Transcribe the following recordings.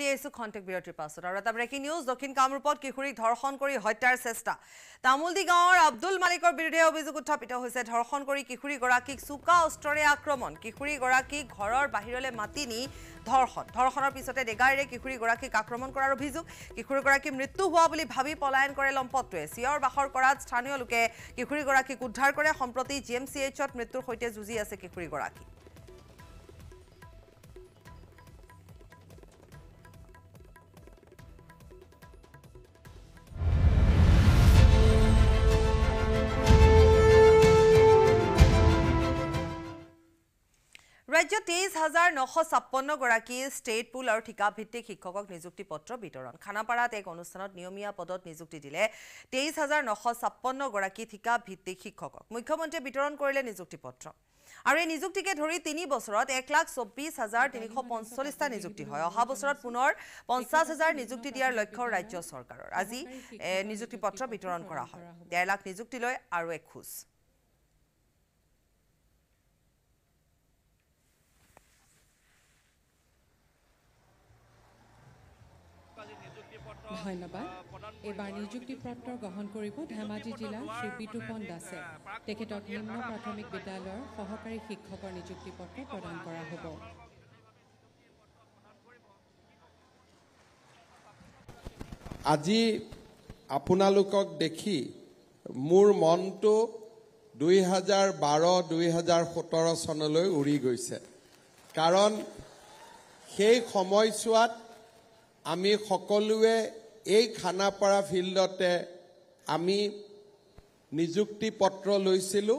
জনাবলৈ খন্তেক বিৰতিৰ পাছত আৰু এটা ব্ৰেকিং নিউজ দক্ষিণ কামৰূপত কিশোৰীক ধৰ্ষণ কৰি হত্যাৰ চেষ্টা তামুলদি গাঁৱৰ আব্দুল মালিকৰ বিৰুদ্ধে অভিযোগ উত্থাপিত হৈছে ধৰ্ষণ কৰি কিশোৰীগৰাকীক চোকা অস্ত্ৰৰে আক্ৰমণ কিশোৰীগৰাকীক ঘৰৰ বাহিৰলৈ মাতি নি ধৰ্ষণ ধৰ্ষণৰ পিছতে ডেগাৰীৰে কিশোৰীগৰাকীক আক্ৰমণ কৰাৰ অভিযোগ কিশোৰীগৰাকী মৃত্যু হোৱা বুলি ভাবি পলায়ন কৰে লম্পটোৱে চিঞৰ বাখৰ কৰাত স্থানীয় লোকে কিশোৰীগৰাকীক উদ্ধাৰ কৰে সম্প্ৰতি জি এম চি এইচত মৃত্যুৰ সৈতে যুঁজি আছে কিশোৰীগৰাকী राज्य तेईस हजार नश छाप्पन्नगी स्टेट पुल और ठिकाभित शिक्षक निजुक्ति पत्र वितरण खानापारा एक अनुषान नियमिया पदत निजुक्ति दिले तेईस हजार नश छाप्पन्नगी ठिकाभित शिक्षक मुख्यमंत्री वितरण करें निजुक्ति पत्र আর এই নিযুক্তিকে ধরে তিন বছর এক লাখ চব্বিশ হাজার তিনশ পঞ্চল্লিশটা নিযুক্তি হয় অহা বছর পুনের পঞ্চাশ হাজার নিযুক্তি দিয়ার লক্ষ্য রাজ্য সরকারের আজি নিযুক্তিপত্র বিতরণ করা হয় দেড় লাখ নিযুক্তি লয় আর এক খোঁজ ধন্যবাদ এইবাৰ নিযুক্তি পত্ৰ গ্ৰহণ কৰিব ধেমাজি জিলাৰ শ্ৰী বিতুপন দাসে তেখেতক নিম্ন প্ৰাথমিক বিদ্যালয়ৰ সহকাৰী শিক্ষকৰ নিযুক্তি পত্ৰ প্ৰদান কৰা হ'ব আজি আপোনালোকক দেখি মোৰ মনটো দুই হাজাৰ বাৰ দুই হাজাৰ সোতৰ চনলৈ উৰি গৈছে কাৰণ সেই সময়ছোৱাত আমি সকলোৱে এই খানাপাৰা ফিল্ডতে আমি নিযুক্তি পত্ৰ লৈছিলোঁ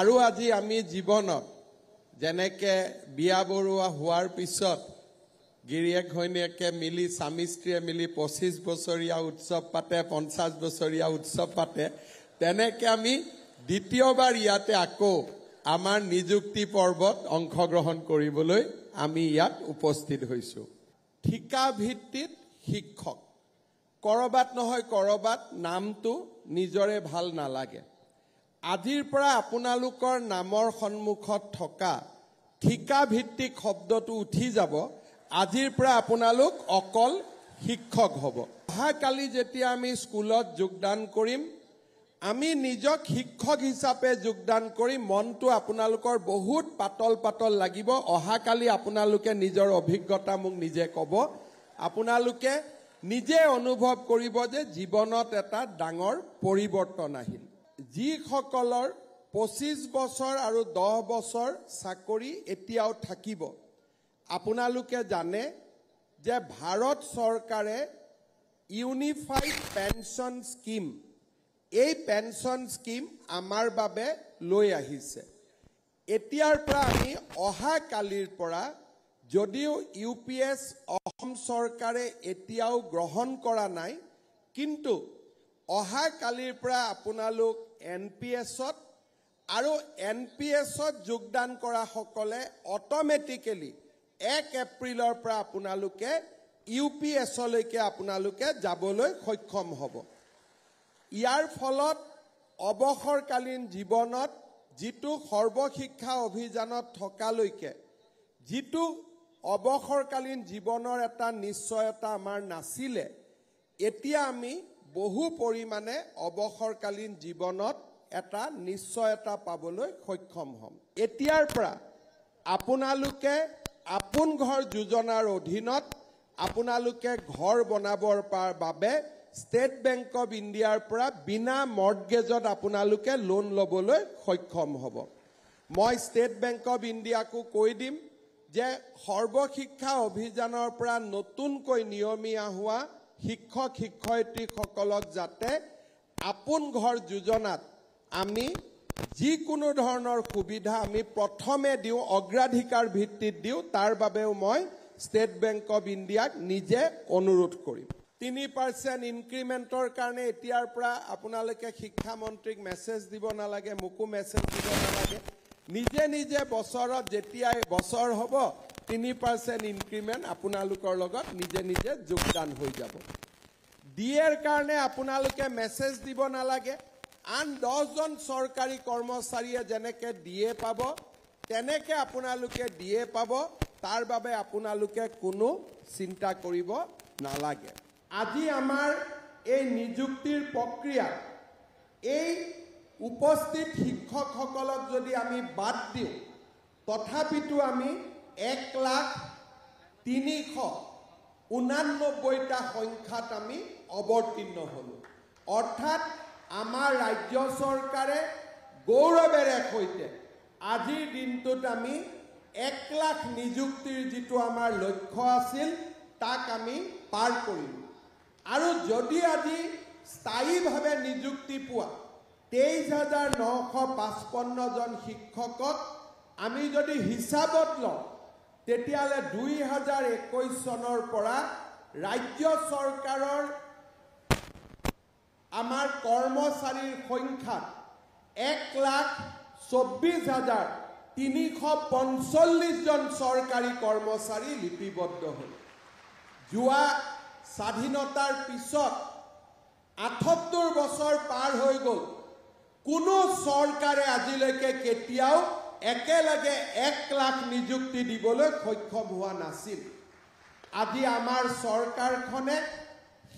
আৰু আজি আমি জীৱনত যেনেকৈ বিয়া বৰুৱা হোৱাৰ পিছত গিৰিয়েক ঘৈণীয়েকে মিলি স্বামীস্ত্ৰীয়ে মিলি পঁচিছ বছৰীয়া উৎসৱ পাতে পঞ্চাছ বছৰীয়া উৎসৱ পাতে তেনেকৈ আমি দ্বিতীয়বাৰ ইয়াতে আকৌ আমাৰ নিযুক্তি পৰ্বত অংশগ্ৰহণ কৰিবলৈ আমি ইয়াত উপস্থিত হৈছোঁ ঠিকা ভিত্তিত শিক্ষক কৰবাত নহয় কৰবাত নামটো নিজৰে ভাল নালাগে আজিৰ পৰা আপোনালোকৰ নামৰ সন্মুখত থকা ঠিকা ভিত্তিক শব্দটো উঠি যাব আজিৰ পৰা আপোনালোক অকল শিক্ষক হ'ব অহাকালি যেতিয়া আমি স্কুলত যোগদান কৰিম আমি নিজক শিক্ষক হিচাপে যোগদান কৰি মনটো আপোনালোকৰ বহুত পাতল পাতল লাগিব অহাকালি আপোনালোকে নিজৰ অভিজ্ঞতা মোক নিজে ক'ব আপোনালোকে নিজে অনুভৱ কৰিব যে জীৱনত এটা ডাঙৰ পৰিৱৰ্তন আহিল যিসকলৰ পঁচিছ বছৰ আৰু দহ বছৰ চাকৰি এতিয়াও থাকিব আপোনালোকে জানে যে ভাৰত চৰকাৰে ইউনিফাইড পেঞ্চন স্কীম এই পেঞ্চন স্কীম আমাৰ বাবে লৈ আহিছে এতিয়াৰ পৰা আমি অহাকালিৰ পৰা যদিও ইউ পি এছ অসম চৰকাৰে এতিয়াও গ্ৰহণ কৰা নাই কিন্তু অহাকালিৰ পৰা আপোনালোক এন পি এছত আৰু এন পি এছত যোগদান কৰাসকলে অট'মেটিকেলি এক এপ্ৰিলৰ পৰা আপোনালোকে ইউ পি এছলৈকে আপোনালোকে যাবলৈ সক্ষম হ'ব ইয়াৰ ফলত অৱসৰকালীন জীৱনত যিটো সৰ্বশিক্ষা অভিযানত থকালৈকে যিটো অৱসৰকালীন জীৱনৰ এটা নিশ্চয়তা আমাৰ নাছিলে এতিয়া আমি বহু পৰিমাণে অৱসৰকালীন জীৱনত এটা নিশ্চয়তা পাবলৈ সক্ষম হ'ম এতিয়াৰ পৰা আপোনালোকে আপোন ঘৰ যোজনাৰ অধীনত আপোনালোকে ঘৰ বনাবৰ বাবে ষ্টেট বেংক অৱ ইণ্ডিয়াৰ পৰা বিনা মৰ্গেজত আপোনালোকে লোন ল'বলৈ সক্ষম হ'ব মই ষ্টেট বেংক অৱ ইণ্ডিয়াকো কৈ দিম যে সৰ্বশিক্ষা অভিযানৰ পৰা নতুনকৈ নিয়মীয়া হোৱা শিক্ষক শিক্ষয়িত্ৰীসকলক যাতে আপোন ঘৰ যোজনাত আমি যিকোনো ধৰণৰ সুবিধা আমি প্ৰথমে দিওঁ অগ্ৰাধিকাৰ ভিত্তিত দিওঁ তাৰ বাবেও মই ষ্টেট বেংক অৱ ইণ্ডিয়াক নিজে অনুৰোধ কৰিম তিনি পাৰ্চেণ্ট ইনক্ৰিমেণ্টৰ কাৰণে এতিয়াৰ পৰা আপোনালোকে শিক্ষামন্ত্ৰীক মেছেজ দিব নালাগে মোকো মেছেজ দিব নালাগে নিজে নিজে বছৰত যেতিয়াই বছৰ হ'ব তিনি পাৰ্চেণ্ট ইনক্ৰিমেণ্ট আপোনালোকৰ লগত নিজে নিজে যোগদান হৈ যাব ডিএৰ কাৰণে আপোনালোকে মেছেজ দিব নালাগে আন দহজন চৰকাৰী কৰ্মচাৰীয়ে যেনেকৈ ডিএ পাব তেনেকৈ আপোনালোকে ডিএ পাব তাৰ বাবে আপোনালোকে কোনো চিন্তা কৰিব নালাগে আজি আমাৰ এই নিযুক্তিৰ প্ৰক্ৰিয়া উপস্থিত শিক্ষকসকলক যদি আমি বাদ দিওঁ তথাপিতো আমি এক লাখ তিনিশ ঊনানব্বৈটা সংখ্যাত আমি অৱতীৰ্ণ হ'লোঁ অৰ্থাৎ আমাৰ ৰাজ্য চৰকাৰে গৌৰৱেৰে সৈতে আজিৰ দিনটোত আমি এক লাখ নিযুক্তিৰ যিটো আমাৰ লক্ষ্য আছিল তাক আমি পাৰ কৰিলোঁ আৰু যদি আজি স্থায়ীভাৱে নিযুক্তি পোৱা তেইছ হাজাৰ নশ পঁচপন্নজন শিক্ষকক আমি যদি হিচাপত লওঁ তেতিয়াহ'লে দুই হাজাৰ একৈছ চনৰ পৰা ৰাজ্য চৰকাৰৰ আমাৰ কৰ্মচাৰীৰ সংখ্যাত এক লাখ চৌব্বিছ হাজাৰ তিনিশ পঞ্চল্লিছজন চৰকাৰী কৰ্মচাৰী লিপিবদ্ধ হ'ল যোৱা স্বাধীনতাৰ পিছত আঠসত্তৰ বছৰ পাৰ হৈ গ'ল কোনো চৰকাৰে আজিলৈকে কেতিয়াও একেলগে এক লাখ নিযুক্তি দিবলৈ সক্ষম হোৱা নাছিল আজি আমাৰ চৰকাৰখনে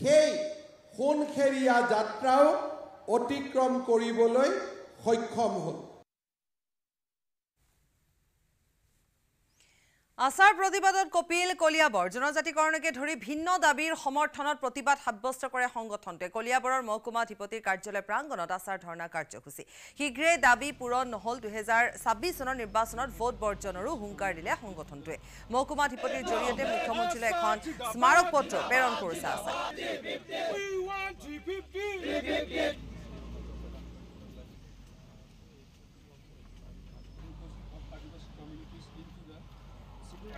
সেই সোণখেৰীয়া যাত্ৰাও অতিক্ৰম কৰিবলৈ সক্ষম হ'ল আচাৰ প্ৰতিবাদত কপিল কলিয়াবৰ জনজাতিকৰণকে ধৰি ভিন্ন দাবীৰ সমৰ্থনত প্ৰতিবাদ সাব্যস্ত কৰে সংগঠনটোৱে কলিয়াবৰৰ মহকুমাধিপতিৰ কাৰ্যালয় প্ৰাংগণত আচাৰ ধৰ্ণা কাৰ্যসূচী শীঘ্ৰে দাবী পূৰণ নহ'ল দুহেজাৰ ছাব্বিছ চনৰ নিৰ্বাচনত ভোট বৰ্জনৰো হুংকাৰ দিলে সংগঠনটোৱে মহকুমাধিপতিৰ জৰিয়তে মুখ্যমন্ত্ৰীলৈ এখন স্মাৰক পত্ৰ প্ৰেৰণ কৰিছে আচাৰ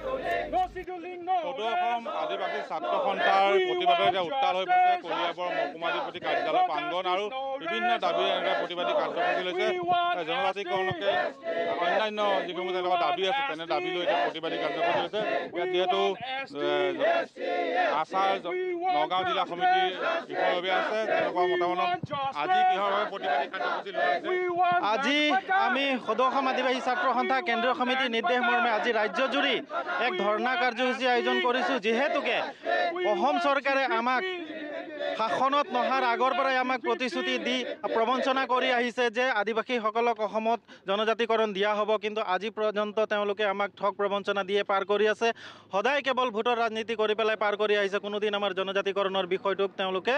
গছিডুলিং নো প্ৰদৰ্শন আদিবাসী ছাত্ৰ সন্থাৰ প্ৰতিবাদৰ এতিয়া উত্তাল হৈ পৰিছে কলিয়াবৰ মহকুমাদীৰ প্ৰতি জাল প্ৰাংগণ আৰু বিভিন্ন দাবী এনেকৈ প্ৰতিবাদী কাৰ্যসূচী লৈছে জনজাতিকৰণকে অন্যান্য যিসমূহ তেওঁলোকৰ দাবী আছে তেনে দাবী লৈ এতিয়া প্ৰতিবাদী কাৰ্যসূচী লৈছে যিহেতু আশাৰ নগাঁও জিলা সমিতিৰ বিষয়ভাৱে আছে তেওঁলোকৰ মতামত আজি কিহৰ প্ৰতিবাদী কাৰ্যসূচী লৈছে আজি আমি সদৌসম আদিবাসী ছাত্ৰ সন্থা কেন্দ্ৰীয় সমিতিৰ নিৰ্দেশ মৰ্মে আজি ৰাজ্যজুৰি এক ধৰ্ণা কাৰ্যসূচী আয়োজন কৰিছোঁ যিহেতুকে অসম চৰকাৰে আমাক শাসনত নহাৰ আগৰ পৰাই আমাক প্ৰতিশ্ৰুতি দি প্ৰবঞ্চনা কৰি আহিছে যে আদিবাসীসকলক অসমত জনজাতিকৰণ দিয়া হ'ব কিন্তু আজি পৰ্যন্ত তেওঁলোকে আমাক ঠগ প্ৰবঞ্চনা দিয়ে পাৰ কৰি আছে সদায় কেৱল ভোটৰ ৰাজনীতি কৰি পেলাই পাৰ কৰি আহিছে কোনোদিন আমাৰ জনজাতিকৰণৰ বিষয়টোক তেওঁলোকে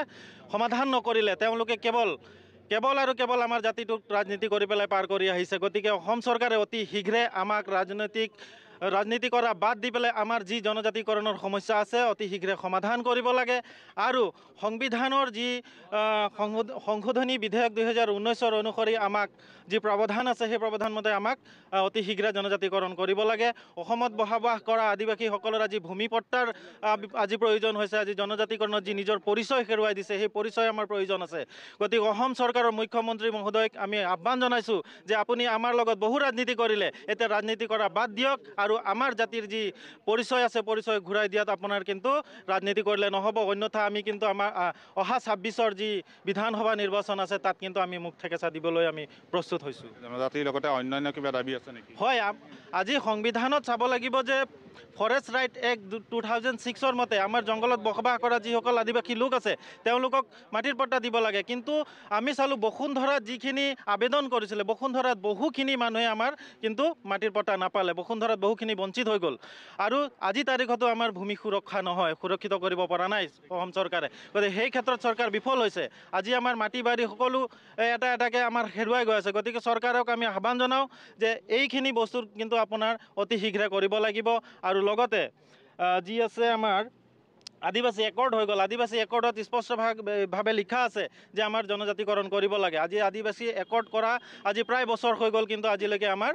সমাধান নকৰিলে তেওঁলোকে কেৱল কেৱল আৰু কেৱল আমাৰ জাতিটোক ৰাজনীতি কৰি পেলাই পাৰ কৰি আহিছে গতিকে অসম চৰকাৰে অতি শীঘ্ৰে আমাক ৰাজনৈতিক ৰাজনীতি কৰা বাদ দি পেলাই আমাৰ যি জনজাতিকৰণৰ সমস্যা আছে অতি শীঘ্ৰে সমাধান কৰিব লাগে আৰু সংবিধানৰ যি সংশোধনী বিধেয়ক দুহেজাৰ ঊনৈছৰ অনুসৰি আমাক যি প্ৰাৱধান আছে সেই প্ৰাৱধানমতে আমাক অতি শীঘ্ৰে জনজাতিকৰণ কৰিব লাগে অসমত বসবাস কৰা আদিবাসীসকলৰ আজি ভূমিপট্টাৰ আজি প্ৰয়োজন হৈছে আজি জনজাতিকৰণত যি নিজৰ পৰিচয় হেৰুৱাই দিছে সেই পৰিচয় আমাৰ প্ৰয়োজন আছে গতিকে অসম চৰকাৰৰ মুখ্যমন্ত্ৰী মহোদয়ক আমি আহ্বান জনাইছোঁ যে আপুনি আমাৰ লগত বহু ৰাজনীতি কৰিলে এতিয়া ৰাজনীতি কৰা বাদ দিয়ক আৰু আমাৰ জাতিৰ যি পৰিচয় আছে পৰিচয় ঘূৰাই দিয়াত আপোনাৰ কিন্তু ৰাজনীতি কৰিলে নহ'ব অন্যথা আমি কিন্তু আমাৰ অহা ছাব্বিছৰ যি বিধানসভা নিৰ্বাচন আছে তাত কিন্তু আমি মুখ ঠেকেচা দিবলৈ আমি প্ৰস্তুত হৈছোঁ জনজাতিৰ লগতে অন্যান্য কিবা দাবী আছে নেকি হয় আজি সংবিধানত চাব লাগিব যে forest right act two thousand ছিক্সৰ মতে আমাৰ জংঘলত বসবাস কৰা যিসকল আদিবাসী লোক আছে তেওঁলোকক মাটিৰ পট্টা দিব লাগে কিন্তু আমি চালোঁ বসুন্ধৰাত যিখিনি আবেদন কৰিছিলে বসুন্ধৰাত বহুখিনি মানুহে আমাৰ কিন্তু মাটিৰ পট্টা নাপালে বসুন্ধৰাত বহু বহুখিনি বঞ্চিত হৈ গ'ল আৰু আজি তাৰিখতো আমাৰ ভূমি সুৰক্ষা নহয় সুৰক্ষিত কৰিব পৰা নাই অসম চৰকাৰে গতিকে সেই ক্ষেত্ৰত চৰকাৰ বিফল হৈছে আজি আমাৰ মাটি বাৰী সকলো এটা এটাকৈ আমাৰ হেৰুৱাই গৈ আছে গতিকে চৰকাৰক আমি আহ্বান জনাওঁ যে এইখিনি বস্তু কিন্তু আপোনাৰ অতি শীঘ্ৰে কৰিব লাগিব আৰু লগতে যি আছে আমাৰ আদিবাসী একৰ্ড হৈ গ'ল আদিবাসী একৰ্ডত স্পষ্টভাৱে লিখা আছে যে আমাৰ জনজাতিকৰণ কৰিব লাগে আজি আদিবাসী একৰ্ড কৰা আজি প্ৰায় বছৰ হৈ গ'ল কিন্তু আজিলৈকে আমাৰ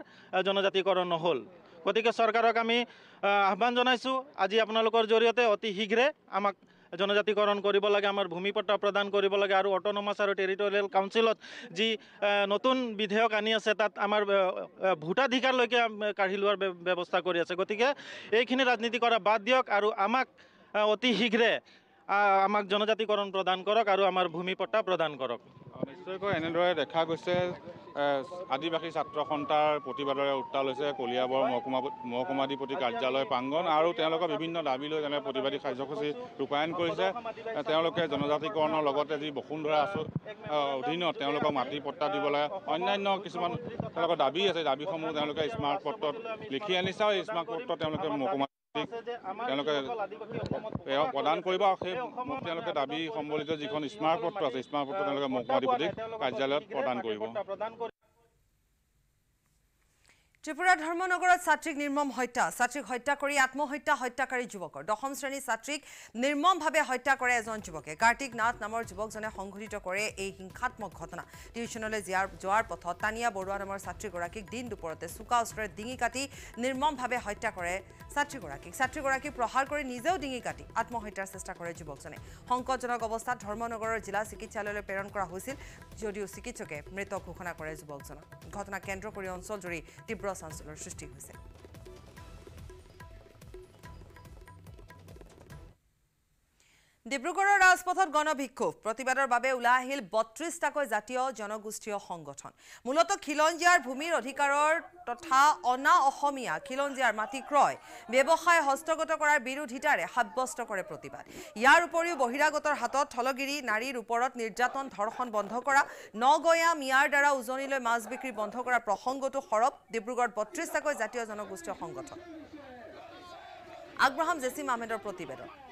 জনজাতিকৰণ নহ'ল গতিকে চৰকাৰক আমি আহ্বান জনাইছোঁ আজি আপোনালোকৰ জৰিয়তে অতি শীঘ্ৰে আমাক জনজাতিকৰণ কৰিব লাগে আমাৰ ভূমিপত্ৰ প্ৰদান কৰিব লাগে আৰু অট'নমাছ আৰু টেৰিটৰিয়েল কাউঞ্চিলত যি নতুন বিধেয়ক আনি আছে তাত আমাৰ ভোটাধিকাৰলৈকে কাঢ়ি লোৱাৰ ব্যৱস্থা কৰি আছে গতিকে এইখিনি ৰাজনীতি কৰা বাদ দিয়ক আৰু আমাক অতি শীঘ্ৰে আমাক জনজাতিকৰণ প্ৰদান কৰক আৰু আমাৰ ভূমিপত্ৰ প্ৰদান কৰক নিশ্চয়কৈ এনেদৰে দেখা গৈছে আদিবাসী ছাত্ৰ সন্থাৰ প্ৰতিবাদৰে উত্তাল হৈছে কলিয়াবৰ মহকুমা মহকুমাধিপতি কাৰ্যালয় প্ৰাংগণ আৰু তেওঁলোকৰ বিভিন্ন দাবী লৈ যেনে প্ৰতিবাদী কাৰ্যসূচী ৰূপায়ণ কৰিছে তেওঁলোকে জনজাতিকৰণৰ লগতে যি বসুন্ধৰা আঁচনি অধীনত তেওঁলোকক মাটি পত্তা দিবলৈ অন্যান্য কিছুমান তেওঁলোকৰ দাবী আছে দাবীসমূহ তেওঁলোকে স্মাৰ্ট পত্ৰত লিখি আনিছে আৰু স্মাৰ্ট পত্ৰত তেওঁলোকে মহকুমা তেওঁলোকে প্ৰদান কৰিব আৰু সেই তেওঁলোকে দাবী সম্বলিত যিখন স্মাৰকপত্ৰ আছে স্মাৰকপত্ৰ তেওঁলোকে মহকুমাধিপতিক কাৰ্যালয়ত প্ৰদান কৰিব ত্রিপুরা ধর্মনগর ছাত্রীক নির্মম হত্যা ছাত্রীক হত্যা করে আত্মহত্যা হত্যাকারী যুবক দশম শ্রেণী ছাত্রীক নির্মমভাবে হত্যা করে এজন যুবকে কার্তিক নাথ নামৰ যুবকজনে সংঘটিত কৰে এই হিংসাত্মক ঘটনা টিউশনলে যাওয়াৰ পথত তানিয়া বৰুয়া নামৰ ছাত্রীগীক দিন দুপুরতে চোকা ওসরে ডিঙি কাটি নির্মমভাবে হত্যা করে ছাত্রীগীক ছাত্রীগীক প্রহার করে নিজেও ডিঙি কাটি আত্মহত্যার চেষ্টা করে যুবকজনে সংকটজনক অবস্থা ধর্মনগরের জেলা চিকিৎসালয়লৈ প্রেরণ করা হয়েছিল যদিও চিকিৎসকে মৃত ঘোষণা করে যুবকজন ঘটনা কেন্দ্র করে অঞ্চলজুড়ি তীব্র প্ৰচাঞ্চলৰ সৃষ্টি হৈছে ডিব্ৰুগড়ৰ ৰাজপথত গণবিক্ষোভ প্ৰতিবাদৰ বাবে ওলাই আহিল বত্ৰিশটাকৈ জাতীয় জনগোষ্ঠীয় সংগঠন মূলতঃ খিলঞ্জীয়াৰ ভূমিৰ অধিকাৰৰ তথা অনা অসমীয়া খিলঞ্জীয়াৰ মাটি ক্ৰয় ব্যৱসায় হস্তগত কৰাৰ বিৰোধিতাৰে সাব্যস্ত কৰে প্ৰতিবাদ ইয়াৰ উপৰিও বহিৰাগতৰ হাতত থলগিৰি নাৰীৰ ওপৰত নিৰ্যাতন ধৰ্ষণ বন্ধ কৰা নগঞা মিয়াৰ দ্বাৰা উজনিলৈ মাছ বিক্ৰী বন্ধ কৰাৰ প্ৰসংগটো সৰব ডিব্ৰুগড়ত বত্ৰিশটাকৈ জাতীয় জনগোষ্ঠীয় সংগঠন আগ্ৰাহাম জেচিম আহমেদৰ প্ৰতিবেদন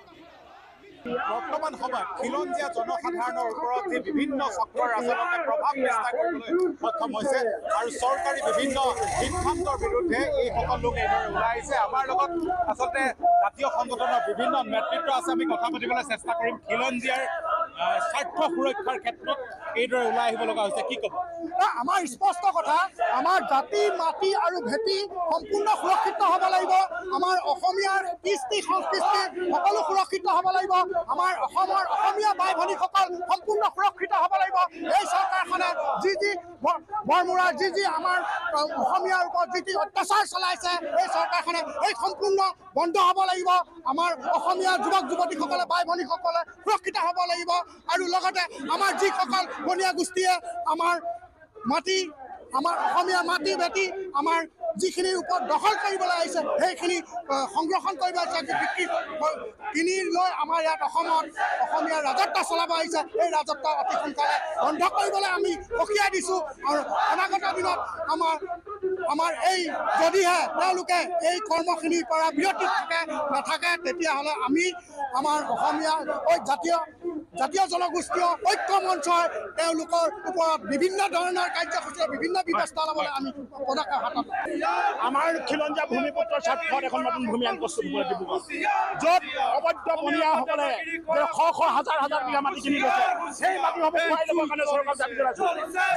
বৰ্তমান সময়ত খিলঞ্জীয়া জনসাধাৰণৰ ওপৰত যি বিভিন্ন চক্ৰৰ আচলতে প্ৰভাৱ বিস্তাৰ কৰিবলৈ সক্ষম হৈছে আৰু চৰকাৰী বিভিন্ন সিদ্ধান্তৰ বিৰুদ্ধে এই এইসকল লোক এইদৰে ওলাই আহিছে আমাৰ লগত আচলতে জাতীয় সংগঠনৰ বিভিন্ন নেতৃত্ব আছে আমি কথা পাতিবলৈ চেষ্টা কৰিম খিলঞ্জীয়াৰ স্বাৰ্থ সুৰক্ষাৰ ক্ষেত্ৰত এইদৰে ওলাই আহিব লগা হৈছে কি কব আমাৰ স্পষ্ট কথা আমাৰ জাতি মাটি আৰু ভেটি সম্পূৰ্ণ সুৰক্ষিত হ'ব লাগিব আমাৰ অসমীয়াৰ কৃষ্টি সংস্কৃতি সকলো সুৰক্ষিত হ'ব লাগিব আমাৰ অসমৰ অসমীয়া বাই ভনীসকল সম্পূৰ্ণ সুৰক্ষিত হ'ব লাগিব এই চৰকাৰখনে যি যি মৰমৰা যি যি আমাৰ অসমীয়াৰ ওপৰত যি যি অত্যাচাৰ চলাইছে এই চৰকাৰখনে এই সম্পূৰ্ণ বন্ধ হ'ব লাগিব আমাৰ অসমীয়া যুৱক যুৱতীসকলে বাই ভনীসকলে সুৰক্ষিত হ'ব লাগিব আৰু লগতে আমাৰ যিসকল বনীয়া গোষ্ঠীয়ে আমাৰ মাটি আমাৰ অসমীয়া মাটি বেটি আমাৰ যিখিনিৰ ওপৰত দখল কৰিবলৈ আহিছে সেইখিনি সংৰক্ষণ কৰিব আহিছে বিক্ৰী কিনি লৈ আমাৰ ইয়াত অসমত অসমীয়া ৰাজত্ব চলাব আহিছে সেই ৰাজত্ব অতি সোনকালে বন্ধ কৰিবলৈ আমি সকীয়াই দিছোঁ আৰু অনাগত দিনত আমাৰ আমাৰ এই যদিহে তেওঁলোকে এই কৰ্মখিনিৰ পৰা বিৰতি থাকে নাথাকে তেতিয়াহ'লে আমি আমাৰ অসমীয়া জাতীয় জাতীয় জনগোষ্ঠীয় ঐক্য মঞ্চৰ তেওঁলোকৰ বিভিন্ন ধৰণৰ কাৰ্যসূচীৰে বিভিন্ন ব্যৱস্থা ল'বলৈ আমি পদক্ষেপ হাতত আমাৰ খিলঞ্জীয়া ভূমিপুত্ৰ স্বাৰ্থত এখন নতুন ভূমি আইন প্ৰস্তুত কৰে ডিব্ৰুগড় য'ত অবৈধ বনীয়াসকলে শ শ হাজাৰ হাজাৰ বিঘা মাটি কিনি গৈছে সেই মাটিসমূহ পোৱাই ল'বৰ কাৰণে চৰকাৰ দাবী কৰিছে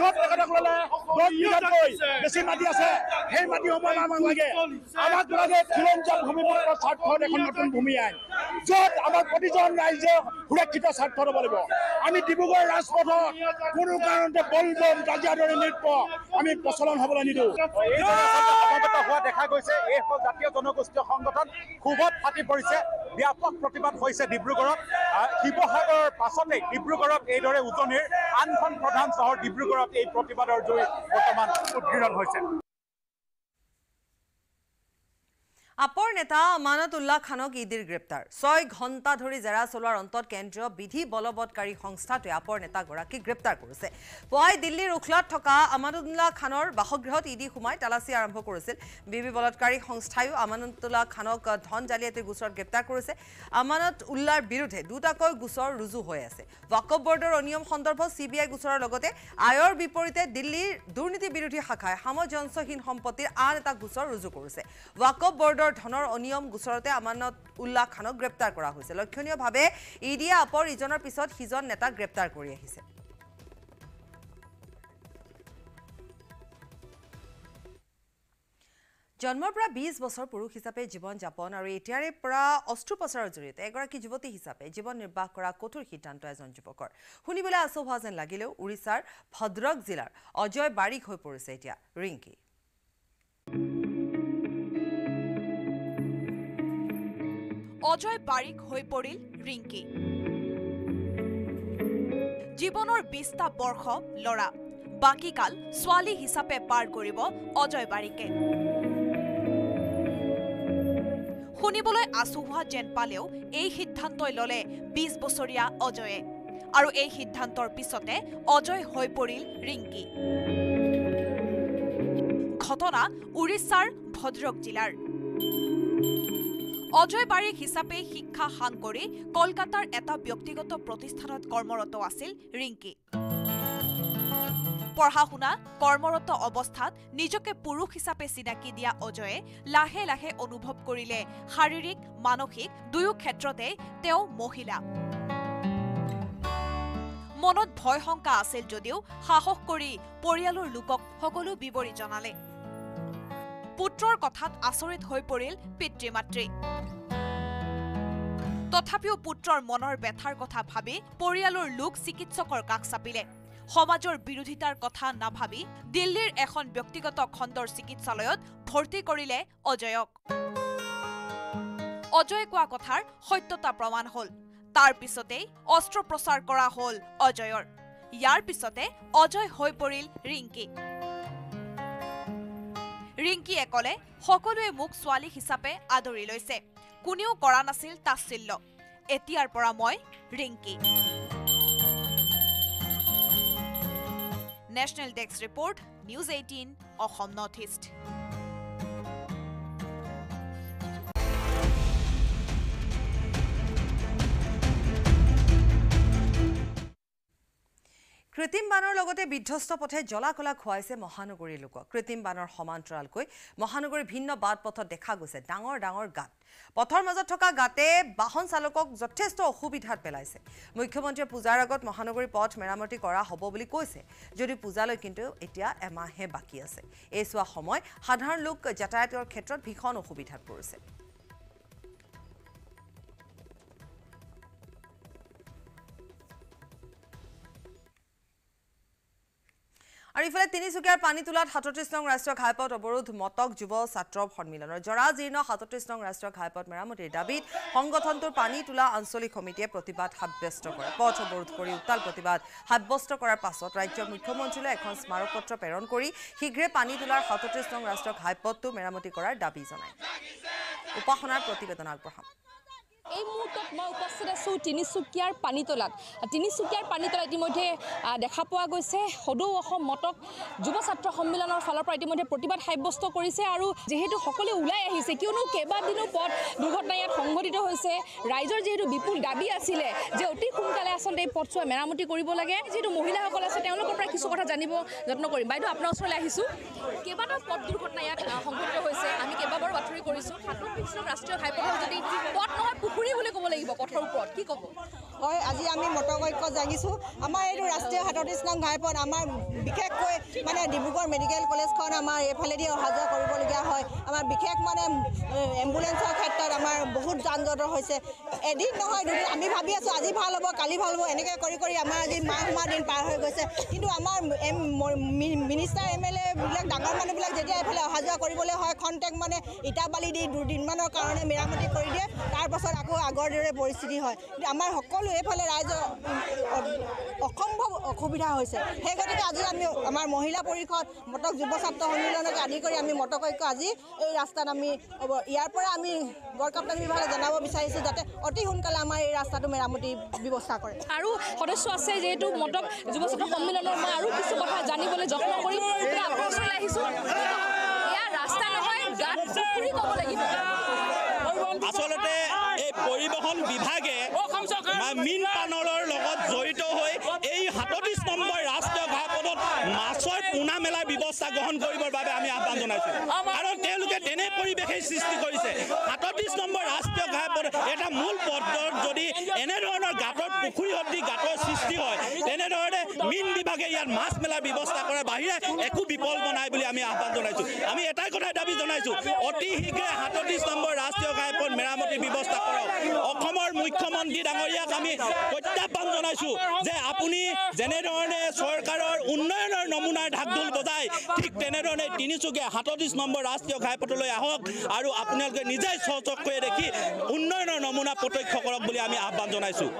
য'ত তেখেতসকলে দহ বিঘাতকৈ বেছি মাটি আছে সেই মাটিসমূহ আমাক লাগে আমাক লাগে খিলঞ্জীয়া ভূমিপুত্ৰ স্বাৰ্থত এখন নতুন ভূমি আইন য'ত আমাৰ প্ৰতিজন ৰাইজে সুৰক্ষিত স্বাৰ্থ হ'ব লাগিব আমি ডিব্ৰুগড় ৰাজপথত কোনো কাৰণতে বলবম কাজিয়া দৰে নৃত্য আমি প্ৰচলন হবলৈ নিদো হোৱা দেখা গৈছে এইসকল জাতীয় জনগোষ্ঠীয় সংগঠন ক্ষোভত ফাটি পৰিছে ব্যাপক প্ৰতিবাদ হৈছে ডিব্ৰুগড়ত শিৱসাগৰৰ পাছতেই ডিব্ৰুগড়ত এইদৰে উজনিৰ আনখন প্ৰধান চহৰ ডিব্ৰুগড়ত এই প্ৰতিবাদৰ জৰিয়তে বৰ্তমান উদ্গীৰণ হৈছে আপৰ নেতা আমানত উল্লাহ খানক ইডিৰ গ্ৰেপ্তাৰ ছয় ঘণ্টা ধৰি জেৰা চলোৱাৰ অন্তত কেন্দ্ৰীয় বিধি বলবৎকাৰী সংস্থাটোৱে আপৰ নেতাগৰাকীক গ্ৰেপ্তাৰ কৰিছে পুৱাই দিল্লীৰ উখলাত থকা আমানুল্লাহ খানৰ বাসগৃহত ইডি সোমাই তালাচী আৰম্ভ কৰিছিল বিধি বলৎকাৰী সংস্থায়ো আমানুল্লাহ খানক ধন জালিয়াতিৰ গোচৰত গ্ৰেপ্তাৰ কৰিছে আমানত উল্লাৰ বিৰুদ্ধে দুটাকৈ গোচৰ ৰুজু হৈ আছে ৱাকব বৰ্ডৰ অনিয়ম সন্দৰ্ভত চি বি আই গোচৰৰ লগতে আয়ৰ বিপৰীতে দিল্লীৰ দুৰ্নীতি বিৰোধী শাখাই সামঞ্জস্যহীন সম্পত্তিৰ আন এটা গোচৰ ৰুজু কৰিছে ৱাকব বৰ্ডৰ কোটৰ ধনৰ অনিয়ম গোচৰতে আমানত উল্লাহ খানক গ্ৰেপ্তাৰ কৰা হৈছে লক্ষণীয়ভাৱে ইডিয়ে অপৰ ইজনৰ পিছত সিজন নেতাক গ্ৰেপ্তাৰ কৰি আহিছে জন্মৰ পৰা বিশ বছৰ পুৰুষ হিচাপে জীৱন যাপন আৰু এতিয়াৰে পৰা অস্ত্ৰোপচাৰৰ জৰিয়তে এগৰাকী যুৱতী হিচাপে জীৱন নিৰ্বাহ কৰা কঠোৰ সিদ্ধান্ত এজন যুৱকৰ শুনিবলৈ আছো হোৱা যেন লাগিলেও উৰিষ্যাৰ ভদ্ৰক জিলাৰ অজয় বাৰিক হৈ পৰিছে এতিয়া ৰিংকি অজয় বাৰীক হৈ পৰিল ৰিংকি জীৱনৰ বিশটা বৰ্ষ ল'ৰা বাকীকাল ছোৱালী হিচাপে পাৰ কৰিব অজয় বাৰীকে শুনিবলৈ আছো হোৱা যেন পালেও এই সিদ্ধান্তই ললে বিশ বছৰীয়া অজয়ে আৰু এই সিদ্ধান্তৰ পিছতে অজয় হৈ পৰিল ৰিংকি ঘটনা উৰিষ্যাৰ ভদ্ৰক জিলাৰ অজয় বাৰীক হিচাপে শিক্ষা সাং কৰি কলকাতাৰ এটা ব্যক্তিগত প্ৰতিষ্ঠানত কৰ্মৰত আছিল ৰিংকি পঢ়া শুনা কৰ্মৰত অৱস্থাত নিজকে পুৰুষ হিচাপে চিনাকি দিয়া অজয়ে লাহে লাহে অনুভৱ কৰিলে শাৰীৰিক মানসিক দুয়ো ক্ষেত্ৰতে তেওঁ মহিলা মনত ভয় শংকা আছিল যদিও সাহস কৰি পৰিয়ালৰ লোকক সকলো বিৱৰি জনালে পুত্ৰৰ কথাত আচৰিত হৈ পৰিল পিতৃ মাতৃ তথাপিও পুত্ৰৰ মনৰ ব্যথাৰ কথা ভাবি পৰিয়ালৰ লোক চিকিৎসকৰ কাষ চাপিলে সমাজৰ বিৰোধিতাৰ কথা নাভাবি দিল্লীৰ এখন ব্যক্তিগত খণ্ডৰ চিকিৎসালয়ত ভৰ্তি কৰিলে অজয়ক অজয়ে কোৱা কথাৰ সত্যতা প্ৰমাণ হ'ল তাৰ পিছতেই অস্ত্ৰ কৰা হ'ল অজয়ৰ ইয়াৰ পিছতে অজয় হৈ পৰিল ৰিংকি ৰিংকীয়ে ক'লে সকলোৱে মোক ছোৱালী হিচাপে আদৰি লৈছে কোনেও কৰা নাছিল তাচ্ছিল্য এতিয়াৰ পৰা মই Rinki national desk report news eighteen Assam north east কৃত্ৰিম বানৰ লগতে বিধ্বস্ত পথে জলা কলা খুৱাইছে মহানগৰীৰ লোক কৃত্ৰিম বানৰ সমান্তৰালকৈ মহানগৰীৰ ভিন্ন বাট পথত দেখা গৈছে ডাঙৰ ডাঙৰ গাঁত পথৰ মাজত থকা গাঁতে বাহন চালকক যথেষ্ট অসুবিধাত পেলাইছে মুখ্যমন্ত্ৰীয়ে পূজাৰ আগত মহানগৰীৰ পথ মেৰামতি কৰা হ'ব বুলি কৈছে যদি পূজালৈ কিন্তু এতিয়া এমাহহে বাকী আছে এইচোৱা সময় সাধাৰণ লোক যাতায়াতৰ ক্ষেত্ৰত ভীষণ অসুবিধাত পৰিছে আৰু ইফালে তিনিচুকীয়াৰ পানীতোলাত সাতত্ৰিছ নং ৰাষ্ট্ৰীয় ঘাইপথ অৱৰোধ মটক যুৱ ছাত্ৰ সন্মিলনৰ জৰাজীৰ্ণ সাতত্ৰিছ নং ৰাষ্ট্ৰীয় ঘাইপথ মেৰামতিৰ দাবীত সংগঠনটোৰ পানী তোলা আঞ্চলিক সমিতিয়ে প্ৰতিবাদ সাব্যস্ত কৰে পথ অৱৰোধ কৰি উত্তাল প্ৰতিবাদ সাব্যস্ত কৰাৰ পাছত ৰাজ্যৰ মুখ্যমন্ত্ৰীলৈ এখন স্মাৰক পত্ৰ প্ৰেৰণ কৰি শীঘ্ৰে পানী তোলাৰ সাতত্ৰিছ নং ৰাষ্ট্ৰীয় ঘাইপথটো মেৰামতি কৰাৰ দাবী জনায় উপাসনাৰ প্ৰতিবেদন আগবঢ়াম এই মুহূৰ্তত মই উপস্থিত আছোঁ তিনিচুকীয়াৰ পানীতলাত তিনিচুকীয়াৰ পানীতলাত ইতিমধ্যে দেখা পোৱা গৈছে সদৌ অসম মটক যুৱ ছাত্ৰ সন্মিলনৰ ফালৰ পৰা ইতিমধ্যে প্ৰতিবাদ সাব্যস্ত কৰিছে আৰু যিহেতু সকলোৱে ওলাই আহিছে কিয়নো কেইবাদিনো পথ দুৰ্ঘটনা ইয়াত সংঘটিত হৈছে ৰাইজৰ যিহেতু বিপুল দাবী আছিলে যে অতি সোনকালে আচলতে এই পথচোৱা মেৰামতি কৰিব লাগে যিহেতু মহিলাসকল আছে তেওঁলোকৰ পৰা কিছু কথা জানিব যত্ন কৰিম বাইদেউ আপোনাৰ ওচৰলৈ আহিছোঁ কেইবাটাও পথ দুৰ্ঘটনা সাঁতোৰ ৰাষ্ট্ৰীয় ঘাইপথৰ যদি পথ নহয় পুখুৰী বুলি ক'ব লাগিব পথৰ ওপৰত কি ক'ব হয় আজি আমি মতকৈক্য জাগিছোঁ আমাৰ এইটো ৰাষ্ট্ৰীয় সাতত্ৰিছ নং ঘাইপথ আমাৰ বিশেষকৈ মানে ডিব্ৰুগড় মেডিকেল কলেজখন আমাৰ এইফালেদি অহা যোৱা কৰিবলগীয়া হয় আমাৰ বিশেষ মানে এম্বুলেঞ্চৰ ক্ষেত্ৰত আমাৰ বহুত যানজঁটৰ হৈছে এদিন নহয় দুদিন আমি ভাবি আছোঁ আজি ভাল হ'ব কালি ভাল হ'ব এনেকৈ কৰি কৰি আমাৰ আজি মাহ মাহ দিন পাৰ হৈ গৈছে কিন্তু আমাৰ এম মিনিষ্টাৰ এম এল এবিলাক ডাঙৰ মানুহবিলাক যেতিয়া এইফালে অহা যোৱা কৰিবলৈ হয় খন্তেক মানে ইটা বালি দি দুদিনমানৰ কাৰণে মেৰামতি কৰি দিয়ে তাৰপাছত আকৌ আগৰ দৰে পৰিস্থিতি হয় কিন্তু আমাৰ সকলো কিন্তু এইফালে ৰাইজৰ অসম্ভৱ অসুবিধা হৈছে সেই গতিকে আজি আমি আমাৰ মহিলা পৰিষদ মটক যুৱ ছাত্ৰ সন্মিলনকে আদি কৰি আমি মটকৈক্য আজি এই ৰাস্তাত আমি ইয়াৰ পৰা আমি বৰকাপ্তান বিভাগে জনাব বিচাৰিছোঁ যাতে অতি সোনকালে আমাৰ এই ৰাস্তাটো মেৰামতিৰ ব্যৱস্থা কৰে আৰু সদস্য আছে যিহেতু মটক যুৱ ছাত্ৰ সন্মিলনৰ মই আৰু কিছু কথা জানিবলৈ যত্ন কৰিম আহিছোঁ পৰিবহন বিভাগে মীন পানলৰ লগত জড়িত হৈ এই সাতত্ৰিশ নম্বৰ ৰাষ্ট্ৰীয় সম্ভৱত মাছৰ পোনা মেলাৰ ব্যৱস্থা গ্ৰহণ কৰিবৰ বাবে আমি আহ্বান জনাইছোঁ আৰু তেওঁলোকে তেনে পৰিৱেশেই সৃষ্টি কৰিছে সাতত্ৰিছ নম্বৰ ৰাষ্ট্ৰীয় ঘাইপথ এটা মূল পথত যদি এনেধৰণৰ গাঁতৰ পুখুৰী সদৃশ গাঁতৰ সৃষ্টি হয় তেনেধৰণে মীন বিভাগে ইয়াত মাছ মেলাৰ ব্যৱস্থা কৰাৰ বাহিৰে একো বিকল্প নাই বুলি আমি আহ্বান জনাইছোঁ আমি এটাই কথাই দাবী জনাইছোঁ অতি শীঘ্ৰে সাতত্ৰিছ নম্বৰ ৰাষ্ট্ৰীয় ঘাইপথ মেৰামতিৰ ব্যৱস্থা কৰক অসমৰ মুখ্যমন্ত্ৰী ডাঙৰীয়াক আমি প্ৰত্যাহ্বান জনাইছোঁ যে আপুনি যেনেধৰণে চৰকাৰৰ উন্নয়নৰ নমুনাৰ ঢাকঢোল বজাই ঠিক তেনেধৰণে তিনিচুকীয়া সাতত্ৰিছ নম্বৰ ৰাষ্ট্ৰীয় ঘাইপথলৈ আহক আৰু আপোনালোকে নিজেই স্বচক্ষুৱে দেখি উন্নয়নৰ নমুনা প্ৰত্যক্ষ কৰক বুলি আমি আহ্বান জনাইছোঁ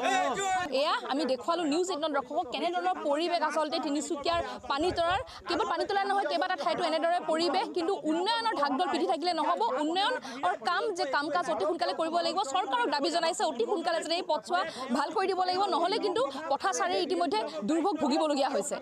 এয়া আমি দেখুৱালোঁ নিউজ এইটত দৰ্শকক কেনেধৰণৰ পৰিৱেশ আচলতে তিনিচুকীয়াৰ পানীতৰাৰ কেৱল পানীতৰা নহয় কেইবাটা ঠাইতো এনেদৰে পৰিৱেশ কিন্তু উন্নয়নৰ ঢাকঢোল পিঠি থাকিলে নহ'ব উন্নয়নৰ কাম যে কাম কাজ অতি সোনকালে কৰিব লাগিব চৰকাৰক দাবী জনাইছে অতি সোনকালে যেনে এই পথছোৱা ভাল কৰি দিব লাগিব নহ'লে কিন্তু পথাচাৰে ইতিমধ্যে দুৰ্ভোগ ভুগিবলগীয়া হৈছে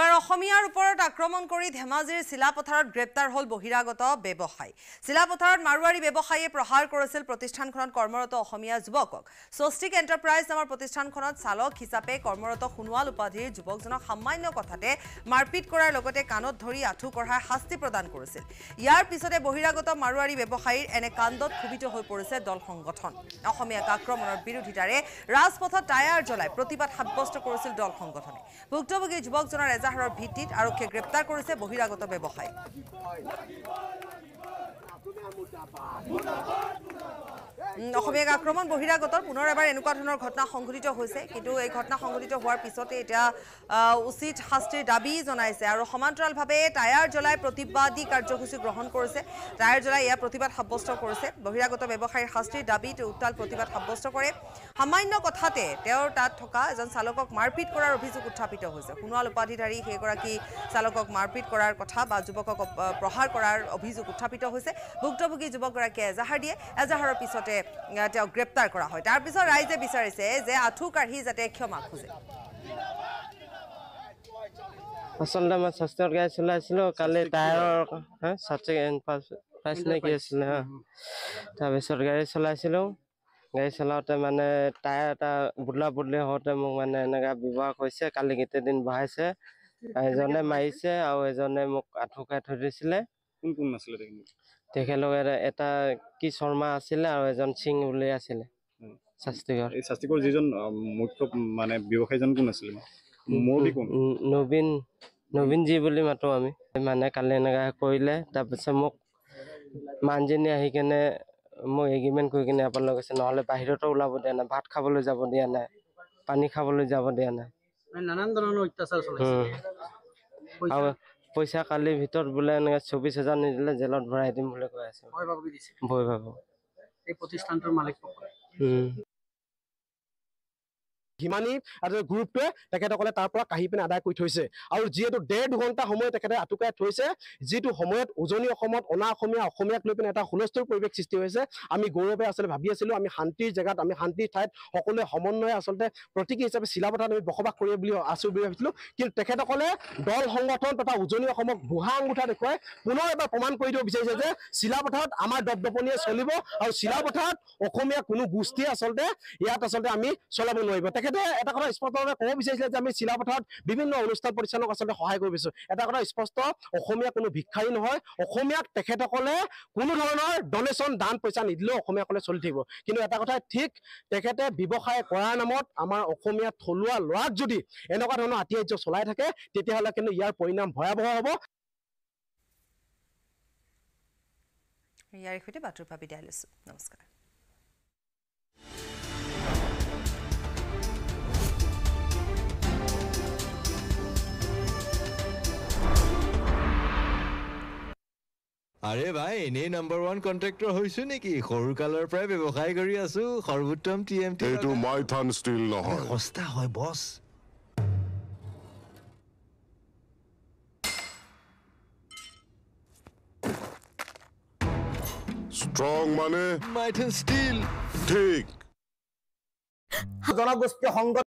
llevar অসমীয়াৰ ওপৰত আক্ৰমণ কৰি ধেমাজিৰ চিলাপথাৰত গ্ৰেপ্তাৰ হ'ল বহিৰাগত ব্যৱসায়ী চিলাপথাৰত মাৰুৱাৰী ব্যৱসায়ীয়ে প্ৰহাৰ কৰিছিল প্ৰতিষ্ঠানখনত কৰ্মৰত অসমীয়া যুৱকক স্বস্তিক এণ্টাৰপ্ৰাইজ নামৰ প্ৰতিষ্ঠানখনত চালক হিচাপে কৰ্মৰত সোণোৱাল উপাধিৰ যুৱকজনক সামান্য কথাতে মাৰপিট কৰাৰ লগতে কাণত ধৰি আঁঠু কঢ়াই শাস্তি প্ৰদান কৰিছিল ইয়াৰ পিছতে বহিৰাগত মাৰুৱাৰী ব্যৱসায়ীৰ এনে কাণ্ডত ক্ষোভিত হৈ পৰিছে দল সংগঠন অসমীয়াক আক্ৰমণৰ বিৰোধিতাৰে ৰাজপথত টায়াৰ জ্বলাই প্ৰতিবাদ সাব্যস্ত কৰিছিল দল সংগঠনে ভুক্তভোগী যুৱকজনৰ এজাহাৰৰ অভিযোগৰ ভিত্তিত আৰক্ষী গ্ৰেপ্তাৰ কৰিছে বহিৰাগত ব্যৱসায়ী অসমীয়া আক্ৰমণ বহিৰাগত পুনৰ এবাৰ এনেকুৱা ধৰণৰ ঘটনা সংঘটিত হৈছে কিন্তু এই ঘটনা সংঘটিত হোৱাৰ পিছতে এতিয়া উচিত শাস্তিৰ দাবী জনাইছে আৰু সমান্তৰালভাৱে টায়াৰ জ্বলাই প্ৰতিবাদী কাৰ্যসূচী গ্ৰহণ কৰিছে টায়াৰ জ্বলাই ইয়াৰ প্ৰতিবাদ সাব্যস্ত কৰিছে বহিৰাগত ব্যৱসায়ীৰ শাস্তিৰ দাবীত উত্তাল প্ৰতিবাদ সাব্যস্ত কৰে সামান্য কথাতে তেওঁৰ তাত থকা এজন চালকক মাৰপিট কৰাৰ অভিযোগ উত্থাপিত হৈছে সোণোৱাল উপাধিধাৰী সেইগৰাকী চালকক মাৰপিট কৰাৰ কথা বা যুৱকক প্ৰহাৰ কৰাৰ অভিযোগ উত্থাপিত হৈছে ভুক্তভোগী যুৱকগৰাকীয়ে এজাহাৰ দিয়ে এজাহাৰৰ পিছতে তেওঁক গ্ৰেপ্তাৰ কৰা হয় তাৰপিছত ৰাইজে বিচাৰিছে যে আঁঠু কাঢ়ি যাতে ক্ষমা খোজে আচলতে মই স্বাস্থ্যৰ গাড়ী চলাইছিলোঁ কালি টায়াৰৰ কি আছিলে তাৰপিছত গাড়ী চলাইছিলোঁ গাড়ী চলাওঁতে মানে টায়াৰ এটা বুদলা বুদলি হওঁতে মোক মানে এনেকৈ ব্যৱহাৰ কৰিছে কালি গোটেই দিন বহাইছে এজনে মাৰিছে আৰু এজনে মোক আঁঠু কাঢ়ি থৈ দিছিলে কোন কোন নাছিলে তেখেতলোকে এটা কি শৰ্মা আছিলে আৰু এজন সিং বুলি আছিলে মানে নবীন নবীনজী বুলি মাতো আমি মানে কালি এনেকৈ কৰিলে তাৰপিছত মোক মানজনী আহি কেনে মোক এগ্ৰিমেণ্ট কৰি কিনে এপালে গৈছে নহ'লে বাহিৰতো ওলাব দিয়া নাই ভাত খাবলৈ যাব দিয়া নাই পানী খাবলৈ যাব দিয়া নাই নানান ধৰণৰ পইচা কালিৰ ভিতৰত বোলে এনেকে চৌবিশ হাজাৰ নিদিলে জেলত ভৰাই দিম বুলি কৈ আছে ভয় ভাবো এই প্ৰতিষ্ঠানটোৰ মালিক হিমানী আৰু গ্ৰুপটোৱে তেখেতসকলে তাৰ পৰা কাঢ়ি পিনে আদায় কৰি থৈছে আৰু যিহেতু ডেৰ দুঘণ্টা সময় তেখেতে আটোকাই থৈছে যিটো সময়ত উজনি অসমত অনা অসমীয়া অসমীয়াক লৈ পিনে এটা হুলস্থুল পৰিৱেশ সৃষ্টি হৈছে আমি গৌৰৱে আচলতে ভাবি আছিলোঁ আমি শান্তিৰ জেগাত আমি শান্তিৰ ঠাইত সকলোৱে সমন্বয়ে আচলতে প্ৰতীকী হিচাপে চিলাপথাৰত আমি বসবাস কৰি বুলি আছোঁ বুলি ভাবিছিলোঁ কিন্তু তেখেতসকলে দল সংগঠন তথা উজনি অসমক বুঢ়া আঙুঠা দেখুৱাই পুনৰ এবাৰ প্ৰমাণ কৰি দিব বিচাৰিছে যে চিলাপথাৰত আমাৰ দপদপনিয়ে চলিব আৰু চিলাপথাৰত অসমীয়া কোনো গোষ্ঠীয়ে আচলতে ইয়াত আচলতে আমি চলাব নোৱাৰিব তেখেত তেখেতে এটা কথা স্পষ্টভাৱে ক'ব বিচাৰিছিলে যে আমি চিলাপথাৰত বিভিন্ন অনুষ্ঠান পৰিচালনাক আচলতে সহায় কৰি পাইছোঁ এটা কথা স্পষ্ট অসমীয়া কোনো ভিক্ষাৰী নহয় অসমীয়াক তেখেতসকলে কোনো ধৰণৰ ডনেশ্যন দান পইচা নিদিলেও অসমীয়াসকলে চলি থাকিব কিন্তু এটা কথা ঠিক তেখেতে ব্যৱসায় কৰাৰ নামত আমাৰ অসমীয়া থলুৱা ল'ৰাক যদি এনেকুৱা ধৰণৰ আতিহাস্য চলাই থাকে তেতিয়াহ'লে কিন্তু ইয়াৰ পৰিণাম ভয়াৱহ হ'ব ইয়াৰ সৈতে বাতৰি ভাবি দিয়াই লৈছোঁ নমস্কাৰ আরে ভাই এনেই নাম্বার ওয়ান কন্ট্রাক্টর হয়েছো নাকি সরু কালের প্রায় ব্যবসায় করে আছো সর্বোত্তম টি এম টি মাইথান ঠিক জনগোষ্ঠীয় সংগত